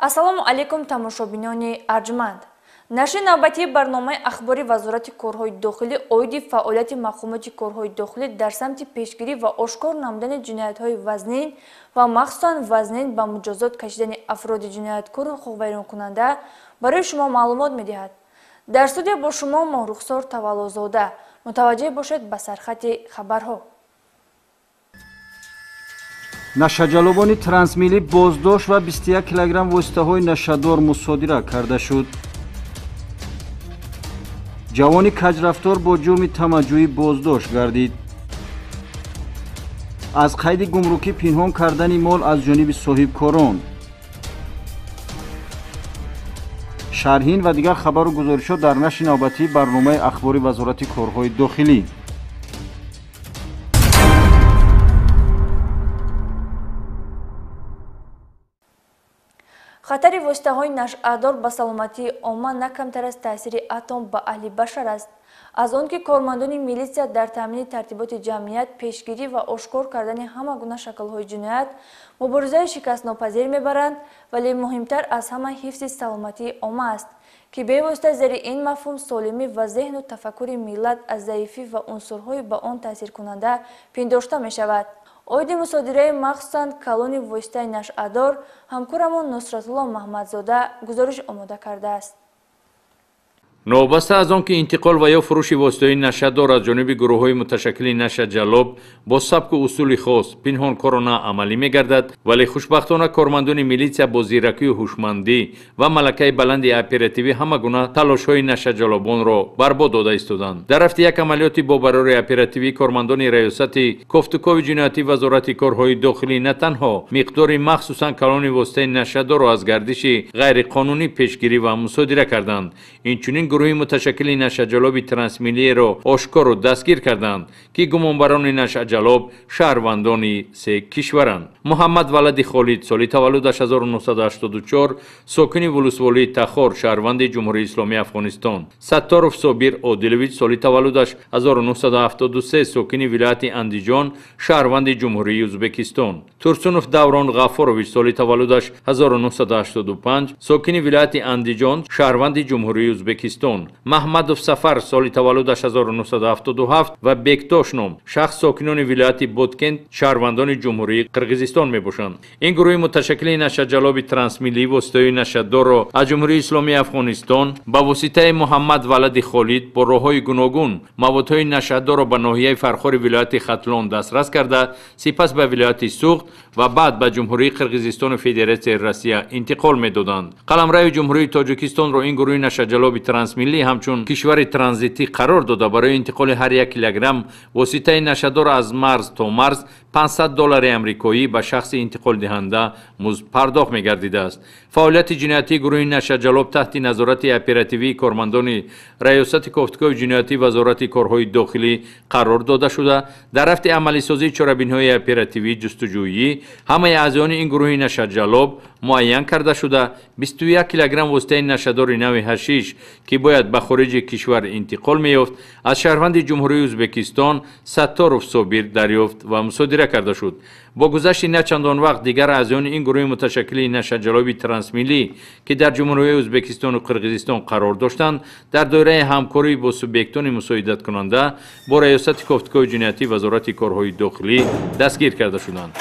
ассалому алайкум тамошобинони арҷуманд нашри навбатии барномаи ахбори вазорати корҳои дохилӣ оиди фаъолияти мақомоти корҳои дохилӣ дар самти пешгирӣ ва ошкор намудани ҷинояти вазнин ва махсусан вазнин ба муҷозот кашидани афроди ҷинояткору ҳуқуқвайронкунанда барои шумо маълумот медиҳад дар студия бо шумо моҳрухсор таваллозода мутаваҷҷеҳ бошед ба сархати хабарҳо нашаҷалобони трансмиллӣ боздошт ва 21 килограмм воситаҳои нашадор мусодира карда шуд ҷавони каҷрафтор бо ҷурми тамаҷҷӯӣ боздошт гардид аз қайди гумрукӣ пинҳон кардани мол аз ҷониби соҳибкорон шарҳин ва дигар хабару гузоришҳо дар нашри навбатии барномаи ахбори вазорати корҳои дохилӣ хатари воситаҳои нашъадор ба саломатии омма на камтар аз таъсири атом ба аҳли башар аст аз он ки кормандони милисия дар таъмини тартиботи ҷамъият пешгирӣ ва ошкор кардани ҳама гуна шаклҳои ҷиноят муборизаи шикастнопазир мебаранд вале муҳимтар аз ҳама ҳифзи саломатии омма аст ки бевосита зери ин мафҳум солимӣ ва зеҳну тафаккури миллат аз заифӣ ва унсурҳои ба он таъсиркунанда пиндошта мешавад оиди мусодираи махсусан калони воситаи нашъадор ҳамкорамон нусратулло маҳмадзода гузориш омода кардааст новобаста аз он ки интиқол ва ё фурӯши воситаҳои нашаддор аз ҷониби гурӯҳҳои муташаккили наша ҷаллоб бо сабку усули хос пинҳонкорона амалӣ мегардад вале хушбахтона кормандони милисия бо зиракию ҳушмандӣ ва малакаи баланди оперативӣ ҳама гуна талошҳои нашаҷалобонро барбод дода истоданд дар рафти як амалиёти бо барори оперативӣ кормандони раёсати кофтукови ҷинояти вазорати корҳои дохилӣ на танҳо миқдори махсусан калони воситаи нашаддорро аз гардиши ғайриқонунӣ пешгирӣ ва мусодира карданд инчунин гурӯҳи муташаккили нашъаҷалоби трансмиллиеро ошкору дастгир карданд ки гумонбарони нашъаҷалоб шаҳрвандони се кишваранд муҳаммад валади холид соли таваллудаш 1984 сокини вулусволии тахор шаҳрванди ҷумҳурии исломии афғонистон сатторов собир одилович соли таваллудаш 1973 сокини вилояти андиҷон шаҳрванди ҷумҳурии узбекистон турсунов даврон ғафорович соли таваллудаш 1985 сокини вилояти андиҷон шаҳрванди ҷумҳурии узбекистон محمد محمدوف سفر سالی تولدش 1977 و بکتاش شخص ساکنان ولایت بودکند شهروندان جمهوری قرغیزستان میباشند این گروه متشکل نشا جلاب ترانس ملی واسطه را از جمهوری اسلامی افغانستان با واسطه محمد ولد خالد با راههای گوناگون موادهای نشدار را به ناحیه فرخور ولایت ختلان دسترس کرده سپس به ولایت سوخت و بعد به جمهوری قرغیزستان و فدراسیه روسیه انتقال میدادند قلمرو جمهوری تاجیکستان را این گروه نشا جلاب ترانس ملی همچون کشور ترانزیتی قرار داده برای انتقال هر یک کیلوگرم واسطه نشادر از مرز تا مرز 500 دلار امریکایی به شخص انتقال دهنده مز پرداخت میگردیده است فعالیت جنایتی گروه نشا جلوب تحت نظارت اپراتیوی کارمندان ریاست کوفتگو جنایتی وزارت کارهای داخلی قرار داده شده در رفت عملی سازی چربین های اپراتیوی جستجویی همه اعضایان این گروه نشا جلوب معین کرده شده 21 کیلوگرم واسطه نشادر نو هشیش که با бояд ба хориҷи кишвар интиқол меёфт аз шаҳрванди ҷумҳурии ӯзбекистон сатторов собир дарёфт ва мусодира карда шуд бо гузашти начандон вақт дигар аъзоёни ин гурӯҳи муташаккили нашаҷалоби трансмиллӣ ки дар ҷумҳурии ӯзбекистону қирғизистон қарор доштанд дар доираи ҳамкорӣ бо субъектони мусоидаткунанда бо раёсати кофтгоҳи ҷинояти вазорати корҳои дохилӣ дастгир карда шуданд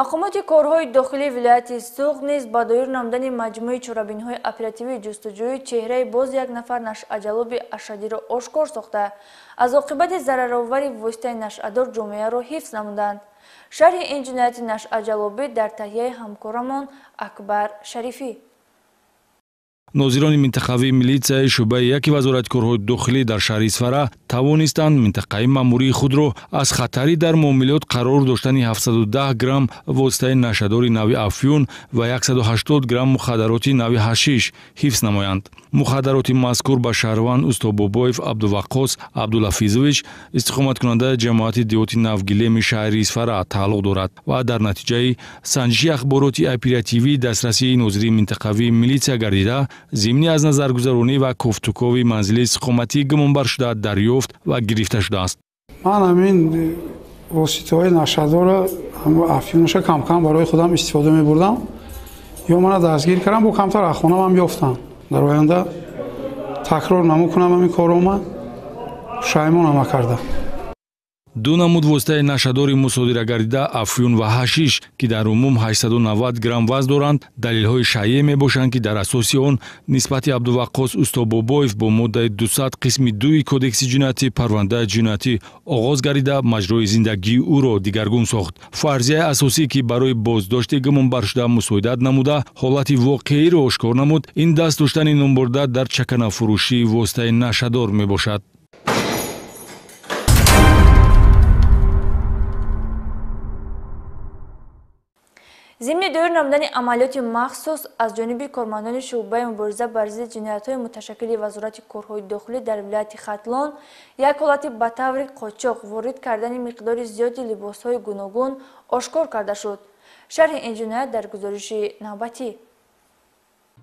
мақомоти корҳои дохили вилояти суғд низ ба доир намудани маҷмӯи чорабиниҳои оперативии ҷустуҷӯӣ чеҳраи боз як нафар нашъаҷалоби ашадиро ошкор сохта аз оқибати зараровари воситаи нашъадор ҷомеаро ҳифз намуданд шарҳи ин ҷинояти нашъаҷалобӣ дар таҳияи ҳамкорамон акбар шарифӣ нозирони минтақавии милитсияи шӯъбаи яки вазораткорҳои дохилӣ дар шаҳри исфара тавонистанд минтақаи маъмурии худро аз хатари дар муомилиёт қарор доштани 710 грамм воситаи нашадори нави афюн ва 180 грамм мухадароти нави ҳашиш ҳифз намоянд мухадароти мазкур ба шаҳрванд устобобоев абдувақос абдулҳафизович истиқоматкунандаи ҷамоати диҳоти навгилеми шаҳри исфара тааллуқ дорад ва дар натиҷаи санҷиши ахбороти апиратв дастрасии нозири минтақавии милитсия гардида زیمنی از نظر گذرونی و کوفتوکوی منزلی سخومتی گمون برشده دریافت و گرفتش داشت. من همین واسیته های نشدار همون افیانوش کم کم برای خودم استفاده می بردم یا من دستگیر کردم با کمتر اخوانم هم یافتم در آینده تکرار نمو کنم همین کارو من شایمون کردم. ду намуд воситаи нашадори мусодира гардида афюн ва ҳашиш ки дар умум 890 грамм вазн доранд далелҳои шайъе мебошанд ки дар асоси он нисбати абдуваққос устобобоев бо моддаи 200 қисми дуи кодекси ҷинояти парвандаи ҷинояти оғоз гардида маҷрои зиндагии ӯро дигаргун сохт фарзияи асосӣ ки барои боздошти гумонбаршуда мусоидат намуда ҳолати воқеиро ошкор намуд ин даст доштани номбурда дар чаканафурӯшии воситаи нашадор мебошад зимни доир намудани амалиёти махсус аз ҷониби кормандони шуъбаи мубориза бар зидди ҷинояти муташаккили вазорати корҳои дохилӣ дар вилояти хатлон як ҳолати ба таври қочоқ ворид кардани миқдори зиёди либосҳои гуногун ошкор карда шуд шарҳи ин ҷиноят дар гузориши навбатӣ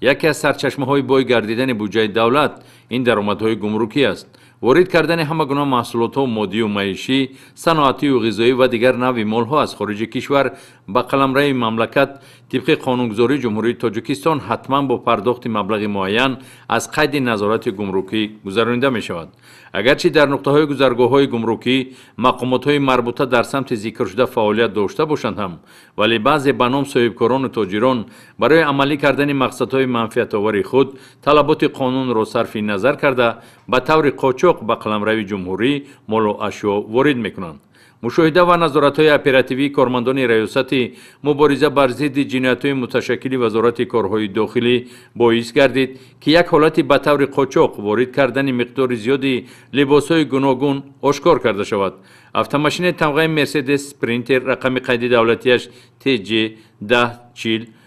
یکی از سرچشمه های بای گردیدن بودجه دولت این های گمرکی است وارد کردن همه گونه محصولات و مادی و معیشی صنعتی و غذایی و دیگر نوع ها از خارج کشور به قلمرو مملکت طبق قانونگذاری جمهوری تاجیکستان حتما با پرداخت مبلغ معین از قید نظارت گمرکی گذرانده می شود агарчи дар нуқтаҳои гузаргоҳҳои гумрукӣ мақомотҳои марбута дар самти зикршуда фаъолият дошта бошанд ҳам вале баъзе ба ном соҳибкорону тоҷирон барои амалӣ кардани мақсадҳои манфиатовари худ талаботи қонунро сарфи назар карда ба таври қочоқ ба қаламрави ҷумҳурӣ молу ашё ворид мекунанд мушоҳида ва назоратҳои оперативии кормандони раёсати мубориза бар зидди ҷинояти муташаккили вазорати корҳои дохилӣ боис гардид ки як ҳолати ба таври қочоқ ворид кардани миқдори зиёди либосҳои гуногун ошкор карда шавад автомашинаи тамғаи мерседес спринтер рақами қайди давлатиаш тж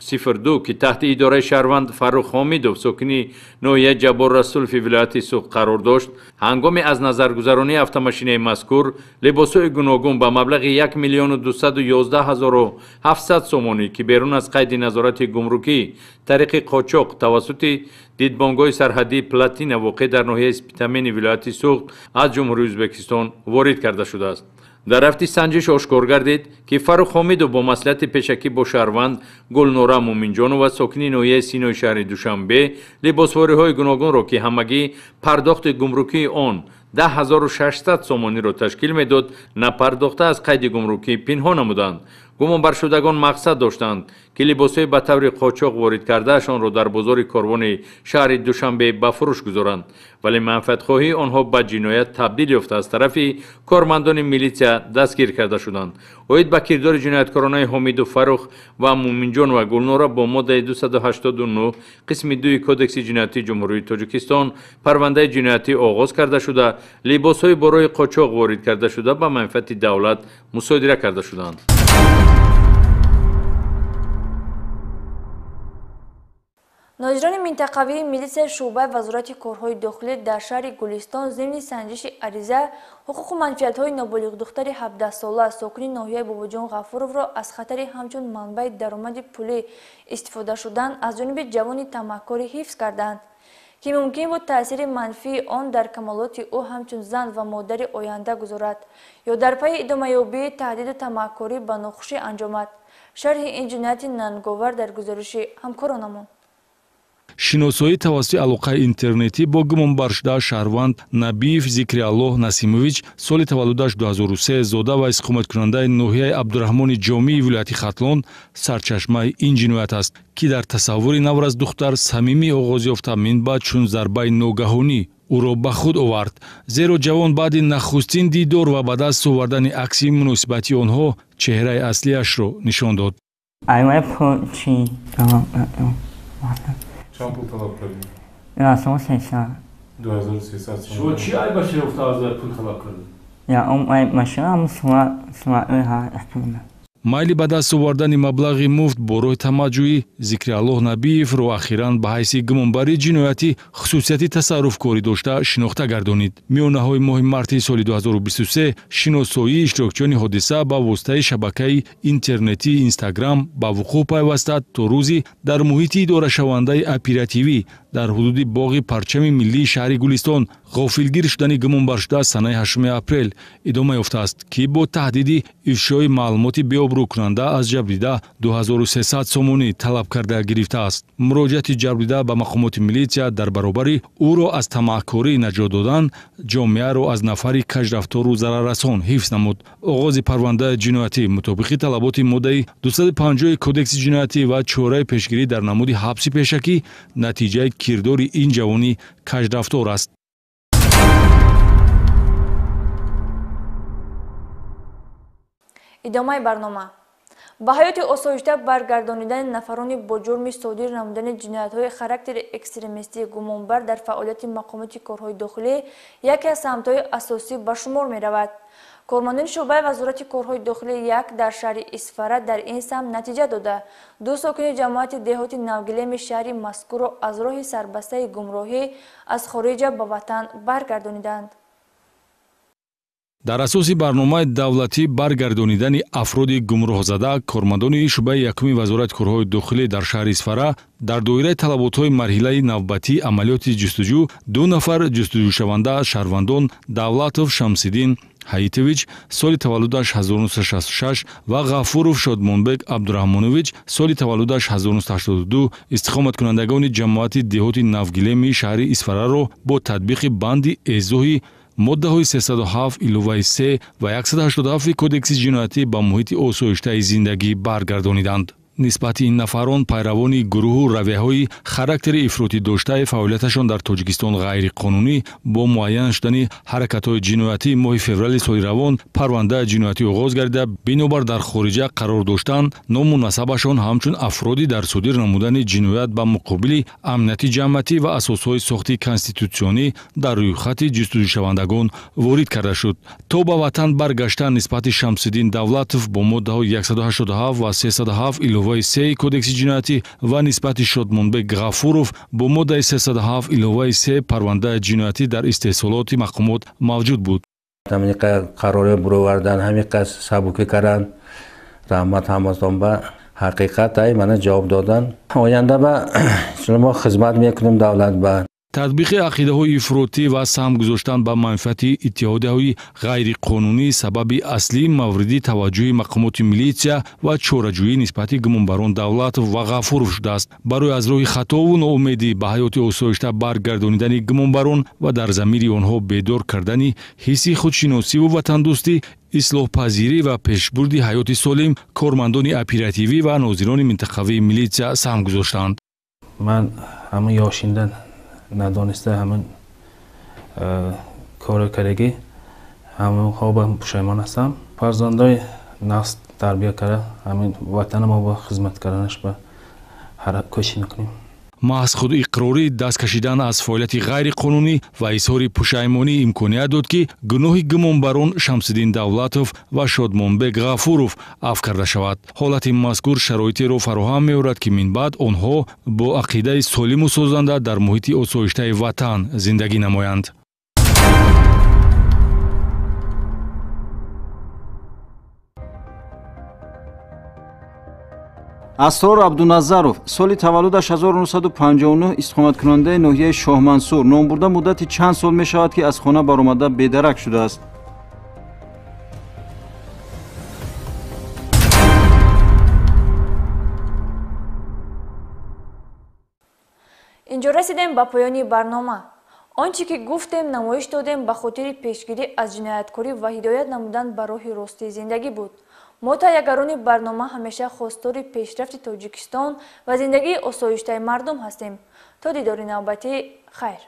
1042 ки таҳти идораи шаҳрванд фаррух ҳомидов сокини ноҳия ҷабор расулфи вилояти суғ қарор дошт ҳангоми аз назаргузаронии автомашинаи мазкур либосҳои гуногун ба маблағи 1 млн 211700 сомонӣ ки берун аз қайди назорати гумрукӣ тариқи қочоқ тавассути дидбонгоҳи сарҳадии платина воқеъ дар ноҳияи спитамени вилояти суғд аз ҷумҳури ӯзбекистон ворид карда шудааст дар рафти санҷиш ошкор гардид ки фарух ҳомидов бо маслиҳати пешакӣ бо шаҳрванд гулнора муъминҷонова сокини ноҳияи синои шаҳри душанбе либосвориҳои гуногунро ки ҳамагӣ пардохти гумрукии он 1600 сомониро ташкил медод напардохта аз қайди гумрукӣ пинҳон намуданд гумонбаршудагон мақсад доштанд ки либосҳои ба таври қочоқ ворид кардаашонро дар бозори корвони шаҳри душанбе ба фурӯш гузоранд вале манфиатхоҳии онҳо ба ҷиноят табдил ёфта аз тарафи кормандони милисия дастгир карда шуданд оид ба кирдори ҷинояткоронаи ҳомиду фарух ва муъминҷон ва гулнора бо моддаи 289 қисми дуи кодекси ҷинояти ҷумҳурии тоҷикистон парвандаи ҷиноятӣ оғоз карда шуда либосҳои борои қочоқ ворид карда шуда ба манфиати давлат мусодира карда шуданд ноҷирони минтақавии милисия шуъба вазорати корҳои дохилӣ дар шаҳри гулистон зимни санҷиши ариза ҳуқуқу манфиатҳои ноболиғдухтари ҳабдсола сокини ноҳияи бобоҷон ғафуровро аз хатари ҳамчун манбаи даромади пулӣ истифодашудан аз ҷониби ҷавони тамаккорӣ ҳифз карданд ки мумкин буд таъсири манфии он дар камолоти ӯ ҳамчун зан ва модари оянда гузорад ё дар пайи идомаёбии таҳдиду тамаккорӣ ба нуқушӣ анҷомад шарҳи ин ҷинояти нанговар дар гузориши ҳамкоронамон шиносоӣ тавассути алоқаи интернетӣ бо гумонбар шудааш шаҳрванд набиев зикри аллоҳ насимович соли таваллудаш 2003 зода ва истиқоматкунандаи ноҳияи абдураҳмони ҷомии вилояти хатлон сарчашмаи ин ҷиноят аст ки дар тасаввури навраз духтар самимӣ оғоз ёфта минбаъд чун зарбаи ногаҳонӣ ӯро ба худ овард зеро ҷавон баъди нахустин дидор ва ба даст овардани акси муносибати онҳо чеҳраи аслиашро нишон дод чанд пул талаб кардем на шумо сесад дуазору сесад шумо чи айбаш ёфта аз пул талаб кардем я ум ай машина ам сума сума ӯ ҳа ҳакмина майли ба даст овардани маблағи муфт бурӯи тамаҷҷӯӣ зикри аллоҳ набиевро ахиран ба ҳайси гумонбари ҷиноятӣ хусусияти тасарруфкорӣ дошта шинохта гардонид миёнаҳои моҳи марти соли 2023 шиносоии иштирокчиёни ҳодиса ба воситаи шабакаи интернетии инстаграм ба вуқӯъ пайваста то рӯзи дар муҳити идорашавандаи оперативӣ дар ҳудуди боғи парчами миллии шаҳри гулистон ғофилгир шудани гумонбаршуда санаи 8 апрел идома ёфтааст ки бо таҳдиди ифшои маълумоти обрӯкунанда аз ҷабрида 2300 сомонӣ талаб карда гирифтааст муроҷиати ҷабрида ба мақомоти милисия дар баробари ӯро аз тамаъкорӣ наҷот додан ҷомеаро аз нафари кашрафтору зарарасон ҳифз намуд оғози парвандаи ҷиноятӣ мутобиқи талаботи моддаи 250 кодекси ҷинояти ва чораи пешгирӣ дар намуди ҳабси пешакӣ натиҷаи кирдори ин ҷавони кашрафтор аст идомаи барнома ба ҳаёти осоишта баргардонидани нафарони бо ҷурми содир намудани ҷинояатҳои характери экстремистӣ гумонбар дар фаъолияти мақомоти корҳои дохилӣ яке аз самтҳои асосӣ ба шумор меравад кормандони шуъбаи вазорати корҳои дохилӣ як дар шаҳри исфара дар ин самт натиҷа дода ду сокини ҷамоати деҳоти навгилеми шаҳри мазкурро аз роҳи сарбастаи гумроҳӣ аз хориҷа ба ватан баргардониданд дар асоси барномаи давлатӣ баргардонидани афроди гумроҳзада кормандони шӯъбаи якуми вазорати корҳои дохилӣ дар шаҳри исфара дар доираи талаботҳои марҳилаи навбатӣ амалиёти ҷустуҷӯ ду нафар ҷустуҷӯшаванда шаҳрвандон давлатов шамсиддин ҳаитович соли таваллудаш 1966 ва ғафуров шодмонбек абдураҳмонович соли таваллудаш 1982 истиқоматкунандагони ҷамоати деҳоти навгилеми шаҳри исфараро бо татбиқи банди эзоҳи моддаҳои 307 иловаи 3 ва 187 кодекси ҷинояти ба муҳити осоиштаи зиндагӣ баргардониданд нисбати ин нафарон пайравони гурӯҳу равияҳои характери ифроти доштаи фаъолияташон дар тоҷикистон ғайриқонунӣ бо муайян шудани ҳаракатҳои ҷиноятӣ моҳи феврали соли равон парванда ҷиноятӣ оғоз гардида бинобар дар хориҷа қарор доштан ному насабашон ҳамчун афроди дар содир намудани ҷиноят ба муқобили амнияти ҷамъиятӣ ва асосҳои сохти конститутсионӣ дар рӯйхати ҷустуҷӯшавандагон ворид карда шуд то ба ватан баргаштан нисбати шамсиддин давлатов бо моддаҳои 187 ва 307 илова иловаи сеи кодекси ҷиноятӣ ва нисбати шодмонбек ғафуров бо моддаи 307 иловаи се парвандаи ҷиноятӣ дар истеҳсолоти мақомот мавҷуд буд ҳамин қароре буровардан ҳамиқа сабукӣ кардан раҳмат ҳаматон ба ҳақиқат ай мана ҷавоб додан оянда ба шумо хизмат мекунем давлат ба татбиқи ақидаҳои ифротӣ ва саҳм гузоштан ба манфиати иттиҳодияҳои ғайриқонунӣ сабаби аслии мавриди таваҷҷӯҳи мақомоти милисия ва чораҷӯӣ нисбати гумонбарон давлат ва ғафуров шудааст барои аз роҳи хатову ноумедӣ ба ҳаёти осоишта баргардонидани гумонбарон ва дар замири онҳо бедор кардани ҳисси худшиносиву ватандӯстӣ ислоҳпазирӣ ва пешбурди ҳаёти солим кормандони оперативӣ ва нозирони минтақавии милисия саҳм гузоштанд ман ҳама ёшиндан надониста ҳамин э, коро карагӣ ҳамин хобам пушаймон ҳастам фарзандои нафс тарбия кара ҳамин ватанамо ба хизмат карданаш ба ҳаракӯшӣ мекунем маҳз худ иқрорӣ даст кашидан аз фаъолияти ғайриқонунӣ ва изҳори пушаймонӣ имконият дод ки гуноҳи гумонбарон шамсиддин давлатов ва шодмонбек ғафуров аф карда шавад ҳолати мазкур шароитеро фароҳам меорад ки минбаъд онҳо бо ақидаи солиму созанда дар муҳити осоиштаи ватан зиндагӣ намоянд асрор абдуназаров соли таваллудаш 1959 истиқоматкунандаи ноҳияи шоҳмансур ном бурда муддати чанд сол мешавад ки аз хона баромада бедарак шудааст инҷо расидем ба поёни барнома он чӣ ки гуфтем намоиш додем ба хотири пешгирӣ аз ҷинояткорӣ ва ҳидоят намудан ба роҳи ростии зиндагӣ буд мотаягарони барнома ҳамеша хостори пешрафти тоҷикистон ва зиндагии осоиштаи мардум ҳастем то дидори навбатӣ хайр